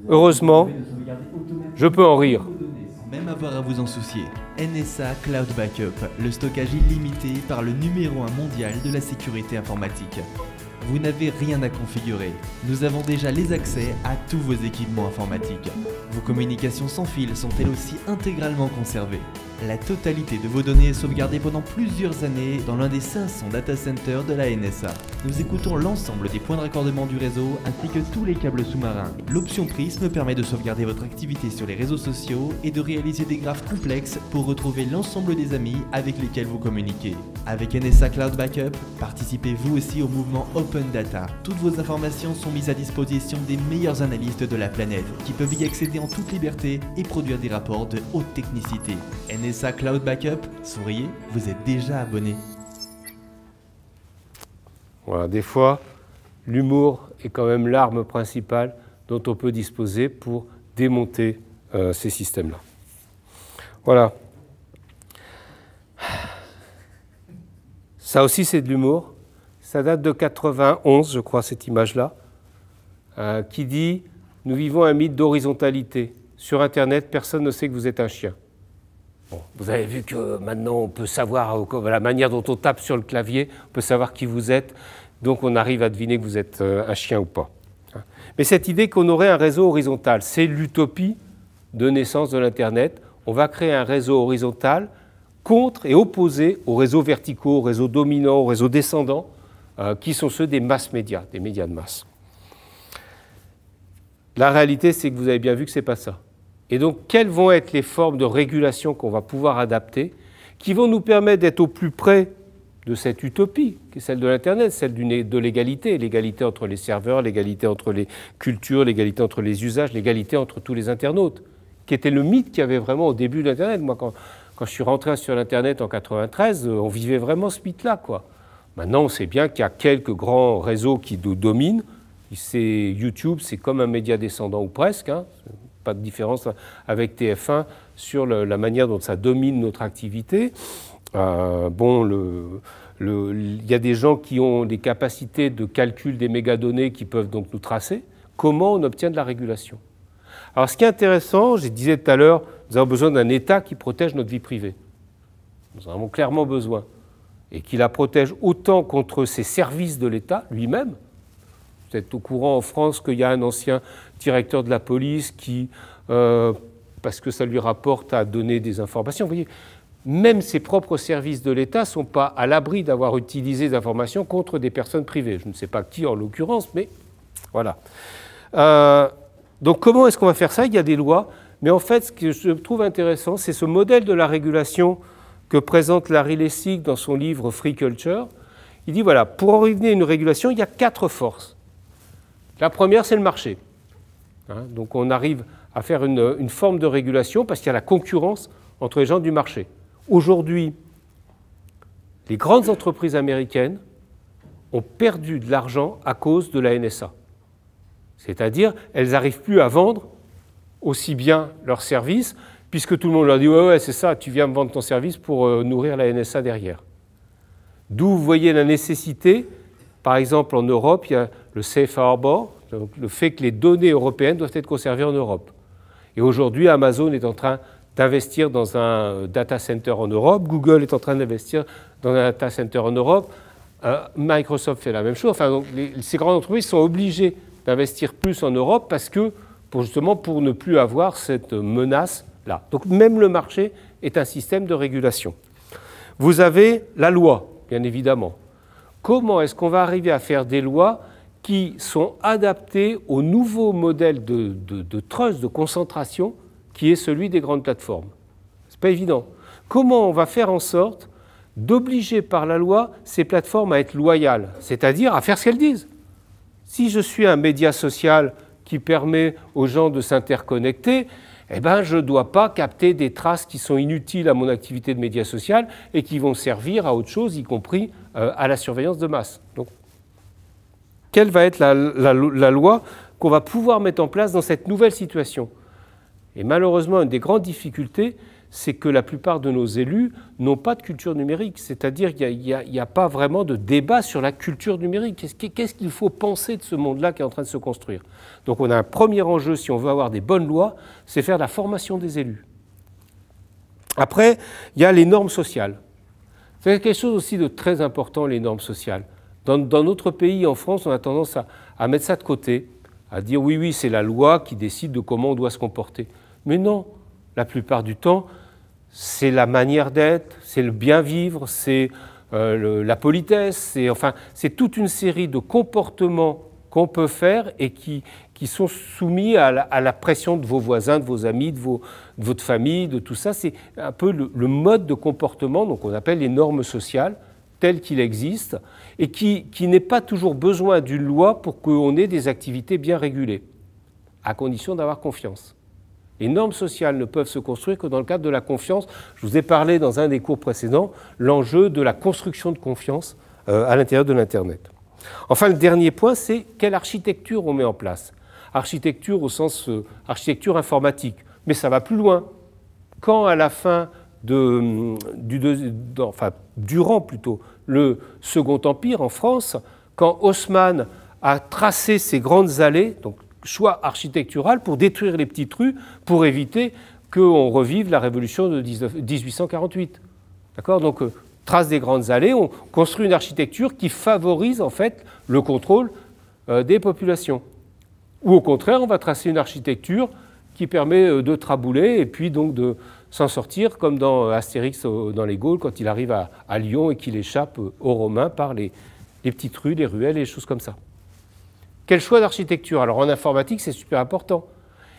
Heureusement, je peux en rire même avoir à vous en soucier. NSA Cloud Backup, le stockage illimité par le numéro 1 mondial de la sécurité informatique. Vous n'avez rien à configurer. Nous avons déjà les accès à tous vos équipements informatiques. Vos communications sans fil sont elles aussi intégralement conservées la totalité de vos données est sauvegardée pendant plusieurs années dans l'un des 500 data centers de la NSA. Nous écoutons l'ensemble des points de raccordement du réseau ainsi que tous les câbles sous-marins. L'option Prism permet de sauvegarder votre activité sur les réseaux sociaux et de réaliser des graphes complexes pour retrouver l'ensemble des amis avec lesquels vous communiquez. Avec NSA Cloud Backup, participez vous aussi au mouvement Open Data. Toutes vos informations sont mises à disposition des meilleurs analystes de la planète qui peuvent y accéder en toute liberté et produire des rapports de haute technicité ça, Cloud Backup, souriez, vous êtes déjà abonné. Voilà, des fois, l'humour est quand même l'arme principale dont on peut disposer pour démonter euh, ces systèmes-là. Voilà. Ça aussi, c'est de l'humour. Ça date de 91, je crois, cette image-là, euh, qui dit Nous vivons un mythe d'horizontalité. Sur Internet, personne ne sait que vous êtes un chien vous avez vu que maintenant on peut savoir euh, la manière dont on tape sur le clavier, on peut savoir qui vous êtes, donc on arrive à deviner que vous êtes euh, un chien ou pas. Hein. Mais cette idée qu'on aurait un réseau horizontal, c'est l'utopie de naissance de l'Internet. On va créer un réseau horizontal contre et opposé aux réseaux verticaux, aux réseaux dominants, aux réseaux descendants, euh, qui sont ceux des masses médias, des médias de masse. La réalité, c'est que vous avez bien vu que ce n'est pas ça. Et donc, quelles vont être les formes de régulation qu'on va pouvoir adapter, qui vont nous permettre d'être au plus près de cette utopie, qui est celle de l'Internet, celle de l'égalité, l'égalité entre les serveurs, l'égalité entre les cultures, l'égalité entre les usages, l'égalité entre tous les internautes, qui était le mythe qu'il y avait vraiment au début de l'Internet. Moi, quand, je suis rentré sur l'Internet en 93, euh, on vivait vraiment ce mythe-là, quoi. Maintenant, on sait bien qu'il y a quelques grands réseaux qui nous dominent. YouTube, c'est comme un média descendant ou presque. Hein pas de différence avec TF1 sur la manière dont ça domine notre activité. Euh, bon, le, il y a des gens qui ont des capacités de calcul des mégadonnées qui peuvent donc nous tracer. Comment on obtient de la régulation Alors, ce qui est intéressant, je disais tout à l'heure, nous avons besoin d'un État qui protège notre vie privée. Nous en avons clairement besoin. Et qui la protège autant contre ses services de l'État lui-même. Vous êtes au courant en France qu'il y a un ancien directeur de la police qui, euh, parce que ça lui rapporte, à donner des informations. voyez, même ses propres services de l'État ne sont pas à l'abri d'avoir utilisé des informations contre des personnes privées. Je ne sais pas qui en l'occurrence, mais voilà. Euh, donc comment est-ce qu'on va faire ça Il y a des lois, mais en fait, ce que je trouve intéressant, c'est ce modèle de la régulation que présente Larry Lessig dans son livre Free Culture. Il dit voilà, pour revenir une régulation, il y a quatre forces. La première, c'est le marché. Hein. donc on arrive à faire une, forme de régulation parce qu'il y a la concurrence entre les gens du marché. Aujourd'hui, les grandes entreprises américaines ont perdu de l'argent à cause de la NSA. C'est-à-dire, elles n'arrivent plus à vendre aussi bien leurs services, puisque tout le monde leur dit Ouais, ouais, c'est ça, tu viens me vendre ton service pour euh, nourrir la NSA derrière. D'où vous voyez la nécessité, par exemple en Europe, il y a le Safe Harbor, donc, le fait que les données européennes doivent être conservées en Europe. Et aujourd'hui, Amazon est en train d'investir dans un euh, data center en Europe, Google est en train d'investir dans un data center en Europe, euh, Microsoft fait la même chose. ces grandes entreprises sont obligées d'investir plus en Europe parce que, justement, pour ne plus avoir cette menace-là. Donc même le marché est un système de régulation. Vous avez la loi, bien évidemment. Comment est-ce qu'on va arriver à faire des lois qui sont adaptés au nouveau modèle de, de, de trust, de concentration, qui est celui des grandes plateformes. C'est pas évident. Comment on va faire en sorte d'obliger par la loi ces plateformes à être loyales, c'est-à-dire à faire ce qu'elles disent Si je suis un média social qui permet aux gens de s'interconnecter, eh ben, je ne dois pas capter des traces qui sont inutiles à mon activité de média social et qui vont servir à autre chose, y compris euh, à la surveillance de masse. Donc quelle va être la, loi qu'on va pouvoir mettre en place dans cette nouvelle situation. Et malheureusement, une des grandes difficultés, c'est que la plupart de nos élus n'ont pas de culture numérique. C'est-à-dire qu'il n'y a, a, pas vraiment de débat sur la culture numérique. Qu'est-ce qu'il faut penser de ce monde-là qui est en train de se construire Donc on a un premier enjeu, si on veut avoir des bonnes lois, c'est faire la formation des élus. Après, il y a les normes sociales. C'est quelque chose aussi de très important, les normes sociales. Dans, notre pays, en France, on a tendance à, mettre ça de côté, à dire oui, oui, c'est la loi qui décide de comment on doit se comporter. Mais non, la plupart du temps, c'est la manière d'être, c'est le bien vivre, c'est euh, la politesse, c'est enfin, c'est toute une série de comportements qu'on peut faire et qui, sont soumis à la, pression de vos voisins, de vos amis, de, votre famille, de tout ça. C'est un peu le, le, mode de comportement, donc on appelle les normes sociales, tel qu'il existe et qui, qui n'est pas toujours besoin d'une loi pour qu'on ait des activités bien régulées, à condition d'avoir confiance. Les normes sociales ne peuvent se construire que dans le cadre de la confiance. Je vous ai parlé dans un des cours précédents, l'enjeu de la construction de confiance euh, à l'intérieur de l'Internet. Enfin, le dernier point, c'est quelle architecture on met en place. Architecture au sens euh, architecture informatique. Mais ça va plus loin. Quand à la fin de, du, enfin, durant plutôt le Second Empire en France, quand Haussmann a tracé ses grandes allées, donc choix architectural pour détruire les petites rues, pour éviter qu'on revive la révolution de 1848. D'accord Donc, euh, trace des grandes allées, on construit une architecture qui favorise en fait le contrôle euh, des populations. Ou au contraire, on va tracer une architecture qui permet euh, de trabouler et puis donc de, s'en sortir, comme dans euh, Astérix dans les Gaules, quand il arrive à, Lyon et qu'il échappe euh, aux Romains par les, petites rues, les ruelles et les choses comme ça. Quel choix d'architecture Alors en informatique, c'est super important.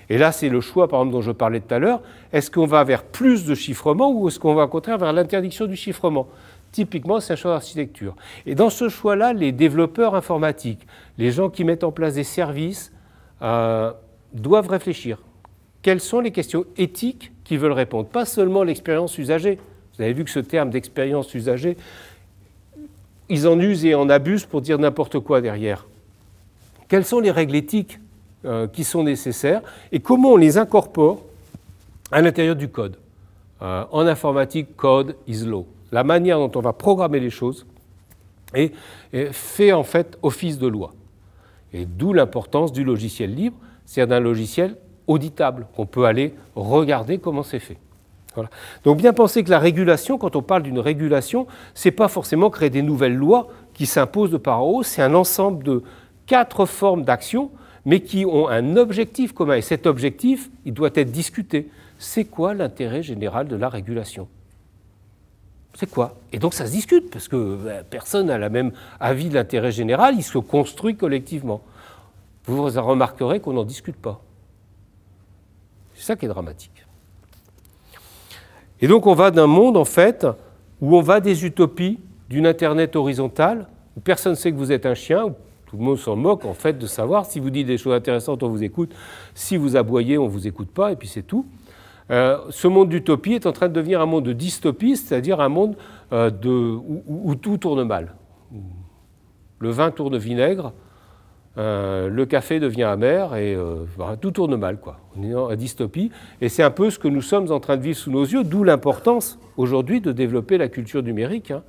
Et là, c'est le choix, par exemple, dont je parlais tout à l'heure. Est-ce qu'on va vers plus de chiffrement ou est-ce qu'on va au contraire vers l'interdiction du chiffrement Typiquement, c'est un choix d'architecture. Et dans ce choix-là, les développeurs informatiques, les gens qui mettent en place des services, euh, doivent réfléchir quelles sont les questions éthiques qui veulent répondre, pas seulement l'expérience usagée. Vous avez vu que ce terme d'expérience usagée, ils en usent et en abusent pour dire n'importe quoi derrière. Quelles sont les règles éthiques euh, qui sont nécessaires et comment on les incorpore à l'intérieur du code euh, En informatique, code is law. La manière dont on va programmer les choses est, fait en fait office de loi. Et d'où l'importance du logiciel libre, c'est-à-dire d'un logiciel auditable, qu'on peut aller regarder comment c'est fait. Donc bien penser que la régulation, quand on parle d'une régulation, ce n'est pas forcément créer des nouvelles lois qui s'imposent de par en haut, c'est un ensemble de quatre formes d'action, mais qui ont un objectif commun. Et cet objectif, il doit être discuté. C'est quoi l'intérêt général de la régulation c'est quoi Et donc ça se discute, parce que ben, personne n'a la même avis de l'intérêt général, il se construit collectivement. Vous remarquerez qu'on n'en discute pas. C'est ça qui est dramatique. Et donc on va d'un monde, en fait, où on va des utopies, d'une Internet horizontale, où personne ne sait que vous êtes un chien, où tout le monde s'en moque, en fait, de savoir si vous dites des choses intéressantes, on vous écoute, si vous aboyez, on ne vous écoute pas, et puis c'est tout. Euh, ce monde d'utopie est en train de devenir un monde de dystopie, c'est-à-dire un monde euh, où, où, tout tourne mal. Le vin tourne vinaigre, euh, le café devient amer et euh, tout tourne mal, On est dans la dystopie. Et c'est un peu ce que nous sommes en train de vivre sous nos yeux, d'où l'importance aujourd'hui de développer la culture numérique. Hein.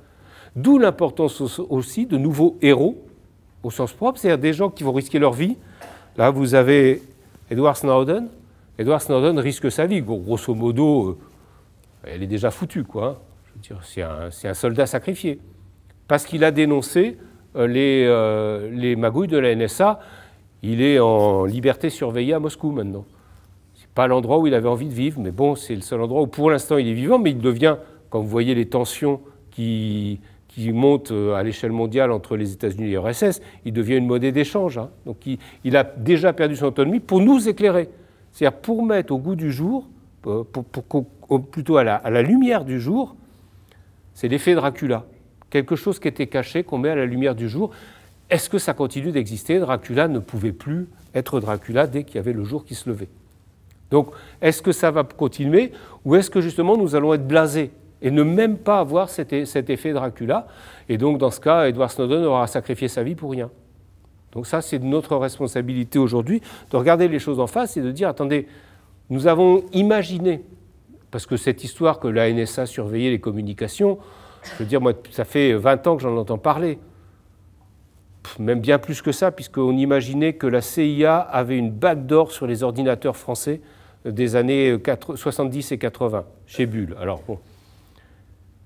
D'où l'importance aussi de nouveaux héros, au sens propre, c'est-à-dire des gens qui vont risquer leur vie. Là, vous avez Edward Snowden. Edward Snowden risque sa vie. Grosso modo, euh, elle est déjà foutue, quoi. Hein. c'est un soldat sacrifié. Parce qu'il a dénoncé euh, euh, les, magouilles de la NSA. Il est en liberté surveillée à Moscou maintenant. C'est pas l'endroit où il avait envie de vivre, mais bon, c'est le seul endroit où pour l'instant il est vivant, mais il devient, quand vous voyez les tensions qui, montent euh, à l'échelle mondiale entre les États-Unis et l'URSS, il devient une monnaie d'échange. Hein. Donc il, a déjà perdu son autonomie pour nous éclairer. C'est-à-dire pour mettre au goût du jour, plutôt à la, lumière du jour, c'est l'effet Dracula quelque chose qui était caché, qu'on met à la lumière du jour. Est-ce que ça continue d'exister Dracula ne pouvait plus être Dracula dès qu'il y avait le jour qui se levait. Donc, est-ce que ça va continuer ou est-ce que justement nous allons être blasés et ne même pas avoir cet, effet Dracula Et donc, dans ce cas, Edward Snowden aura sacrifié sa vie pour rien. Donc ça, c'est notre responsabilité aujourd'hui de regarder les choses en face et de dire, attendez, nous avons imaginé, parce que cette histoire que la NSA surveillait les communications, je veux dire, moi, ça fait 20 ans que j'en entends parler. même bien plus que ça, puisqu'on imaginait que la CIA avait une batte d'or sur les ordinateurs français des années 70 et 80, chez Bull. Alors,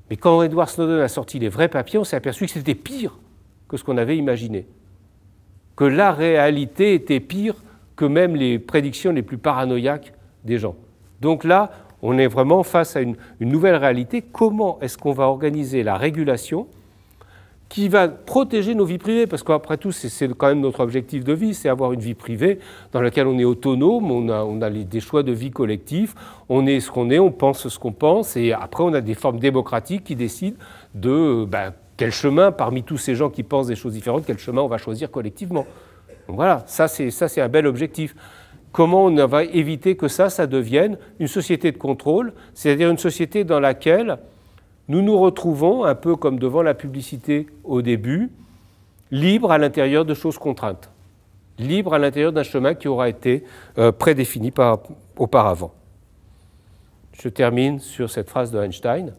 Mais quand Edward Snowden a sorti les vrais papiers, on s'est aperçu que c'était pire que ce qu'on avait imaginé. Que la réalité était pire que même les prédictions les plus paranoïaques des gens. Donc là, on est vraiment face à une, nouvelle réalité. Comment est-ce qu'on va organiser la régulation qui va protéger nos vies privées, parce qu'après tout, c'est quand même notre objectif de vie, c'est avoir une vie privée dans laquelle on est autonome, on a, des choix de vie collectifs, on est ce qu'on est, on pense ce qu'on pense, et après on a des formes démocratiques qui décident de ben, quel chemin, parmi tous ces gens qui pensent des choses différentes, quel chemin on va choisir collectivement. voilà, ça c'est un bel objectif comment on va éviter que ça, ça devienne une société de contrôle, c'est-à-dire une société dans laquelle nous nous retrouvons, un peu comme devant la publicité au début, libres à l'intérieur de choses contraintes, libres à l'intérieur d'un chemin qui aura été euh, prédéfini par, auparavant. Je termine sur cette phrase de Einstein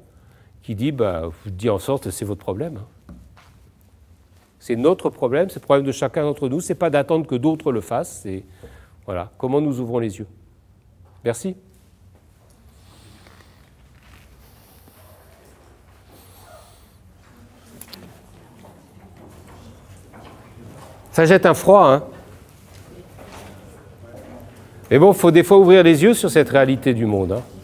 qui dit, bah, vous en sorte, c'est votre problème. Hein. C'est notre problème, c'est le problème de chacun d'entre nous, c'est pas d'attendre que d'autres le fassent, c'est voilà, comment nous ouvrons les yeux. Merci. Ça jette un froid, hein Mais bon, il faut des fois ouvrir les yeux sur cette réalité du monde. Hein